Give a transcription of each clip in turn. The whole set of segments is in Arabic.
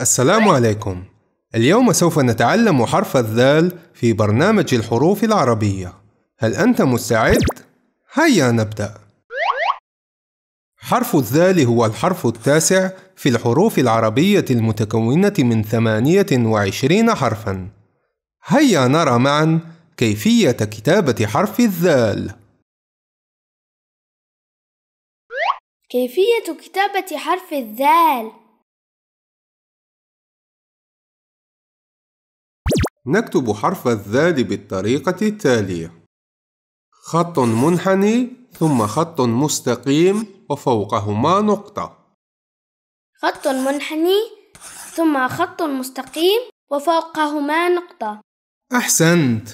السلام عليكم اليوم سوف نتعلم حرف الذال في برنامج الحروف العربية هل أنت مستعد؟ هيا نبدأ حرف الذال هو الحرف التاسع في الحروف العربية المتكونة من 28 حرفا هيا نرى معا كيفية كتابة حرف الذال كيفية كتابة حرف الذال نكتب حرف الذال بالطريقة التالية خط منحني ثم خط مستقيم وفوقهما نقطة خط منحني ثم خط مستقيم وفوقهما نقطة أحسنت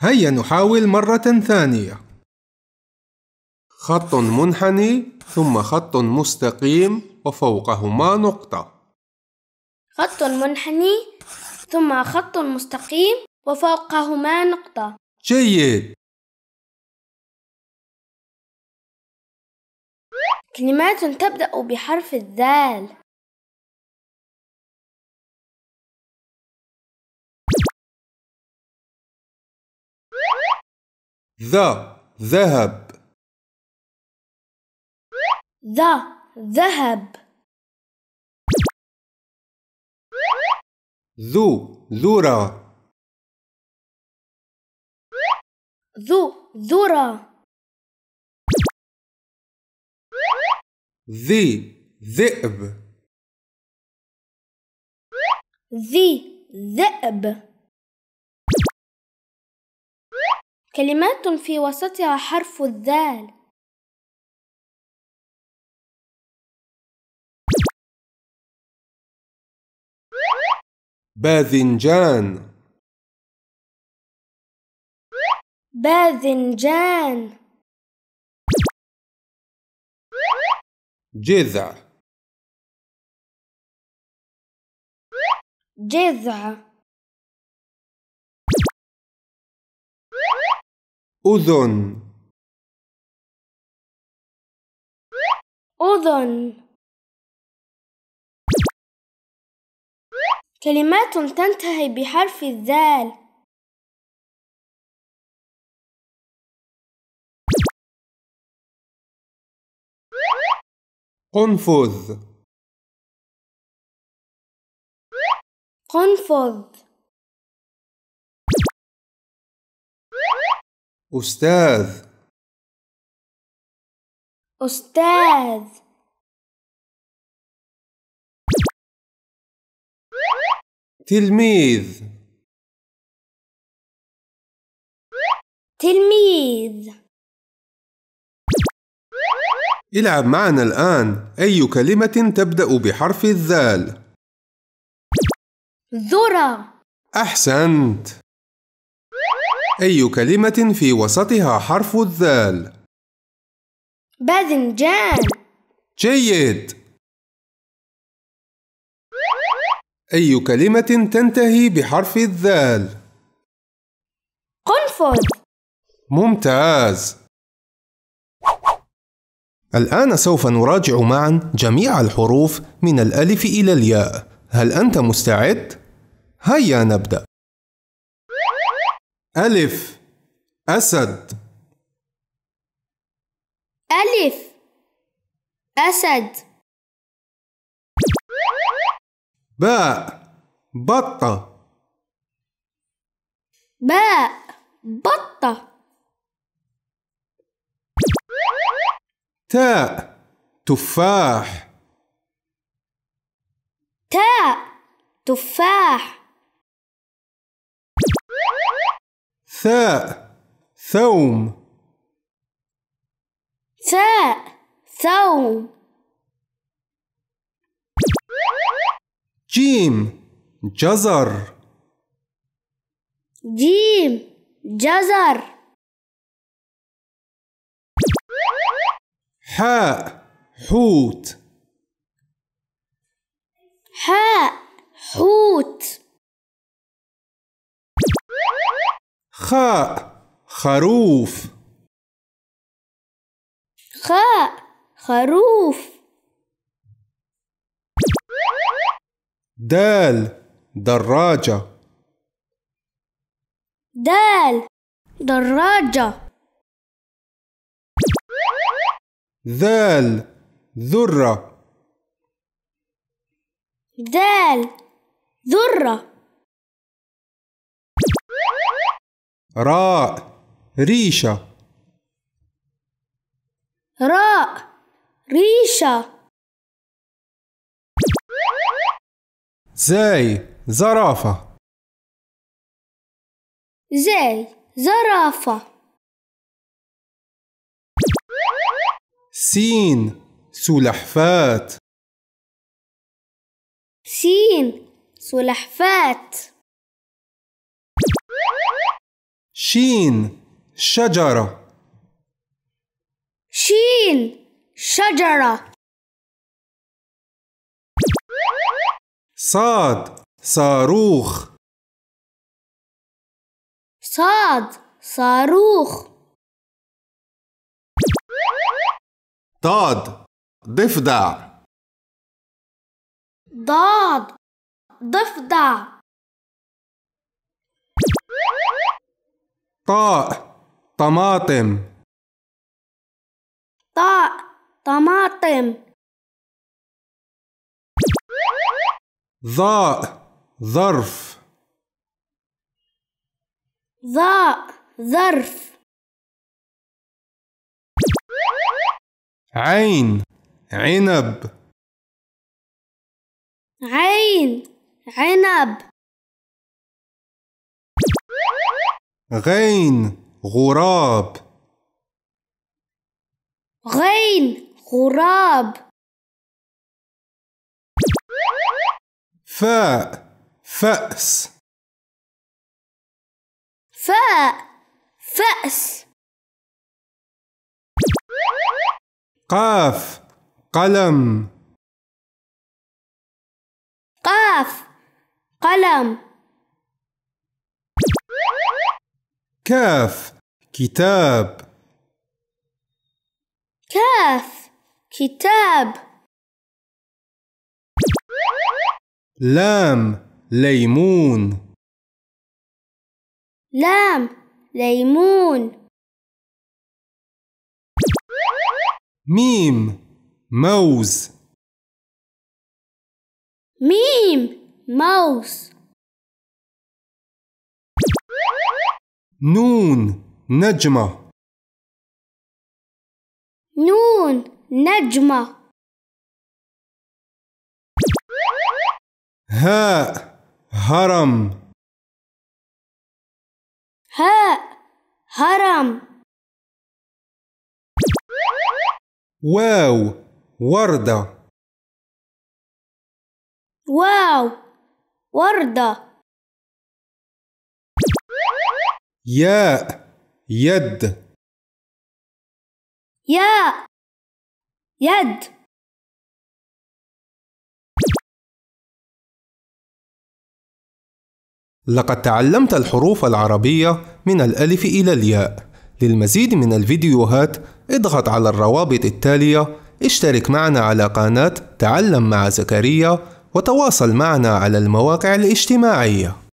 هيا نحاول مرة ثانية خط منحني ثم خط مستقيم وفوقهما نقطة خط منحني ثم خط مستقيم وفوقهما نقطة جيد كلمات تبدأ بحرف الذال ذا ذهب ذا ذهب ذو ذرة ذو ذرة ذي ذئب ذي ذئب كلمات في وسطها حرف الذال باذنجان باذنجان جذع جذع أذن أذن كلمات تنتهي بحرف الذال قنفذ قنفذ أستاذ أستاذ تلميذ تلميذ العب معنا الآن أي كلمة تبدأ بحرف الذال؟ ذرة أحسنت أي كلمة في وسطها حرف الذال؟ باذنجان جيد أي كلمة تنتهي بحرف الذال؟ قنفذ ممتاز الآن سوف نراجع معا جميع الحروف من الألف إلى الياء هل أنت مستعد؟ هيا نبدأ ألف أسد ألف أسد باء بطة باء بطة تاء تفاح تاء تفاح ثاء ثوم ثاء ثوم جيم جزر جيم جزر حاء حوت حاء حوت خاء خروف خاء خروف دال دراجة دال دراجة ذال ذرة ذال ذرة راء ريشة راء ريشة زي زرافة زي زرافة سين سلحفات سين سلحفات شين شجرة شين شجرة صاد صاروخ صاد صاروخ ضاد ضفدع ضاد ضفدع طاء طماطم طاء طماطم ظاء ظرف ظاء ظرف عين عنب عين عنب غين غراب غين غراب فاء فأس فاء فأس قاف قلم قاف قلم كاف كتاب كاف كتاب لام ليمون لام ليمون ميم موز ميم موز نون نجمة نون نجمة هاء هرم هاء هرم واو وردة واو وردة ياء يد ياء يد لقد تعلمت الحروف العربية من الألف إلى الياء للمزيد من الفيديوهات اضغط على الروابط التالية اشترك معنا على قناة تعلم مع زكريا وتواصل معنا على المواقع الاجتماعية